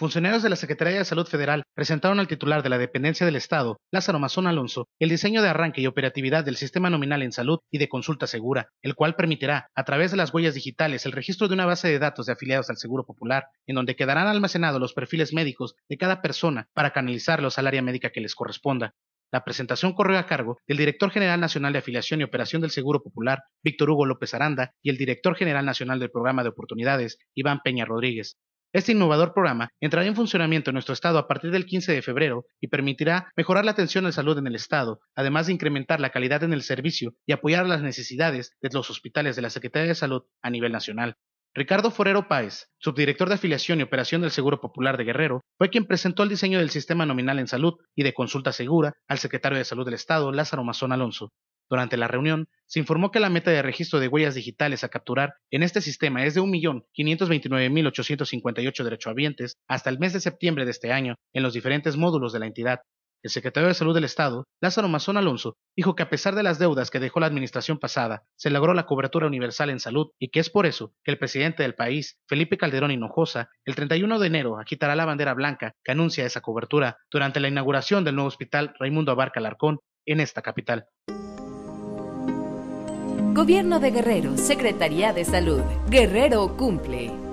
Funcionarios de la Secretaría de Salud Federal presentaron al titular de la dependencia del Estado, Lázaro Mazón Alonso, el diseño de arranque y operatividad del sistema nominal en salud y de consulta segura, el cual permitirá, a través de las huellas digitales, el registro de una base de datos de afiliados al Seguro Popular, en donde quedarán almacenados los perfiles médicos de cada persona para canalizarlos al área médica que les corresponda. La presentación corrió a cargo del Director General Nacional de Afiliación y Operación del Seguro Popular, Víctor Hugo López Aranda, y el Director General Nacional del Programa de Oportunidades, Iván Peña Rodríguez. Este innovador programa entrará en funcionamiento en nuestro estado a partir del 15 de febrero y permitirá mejorar la atención de salud en el estado, además de incrementar la calidad en el servicio y apoyar las necesidades de los hospitales de la Secretaría de Salud a nivel nacional. Ricardo Forero Páez, subdirector de afiliación y operación del Seguro Popular de Guerrero, fue quien presentó el diseño del sistema nominal en salud y de consulta segura al secretario de Salud del Estado, Lázaro Mazón Alonso. Durante la reunión, se informó que la meta de registro de huellas digitales a capturar en este sistema es de 1.529.858 derechohabientes hasta el mes de septiembre de este año en los diferentes módulos de la entidad. El secretario de Salud del Estado, Lázaro Mazón Alonso, dijo que a pesar de las deudas que dejó la administración pasada, se logró la cobertura universal en salud y que es por eso que el presidente del país, Felipe Calderón Hinojosa, el 31 de enero agitará la bandera blanca que anuncia esa cobertura durante la inauguración del nuevo hospital Raimundo Abarca Alarcón en esta capital. Gobierno de Guerrero, Secretaría de Salud. Guerrero cumple.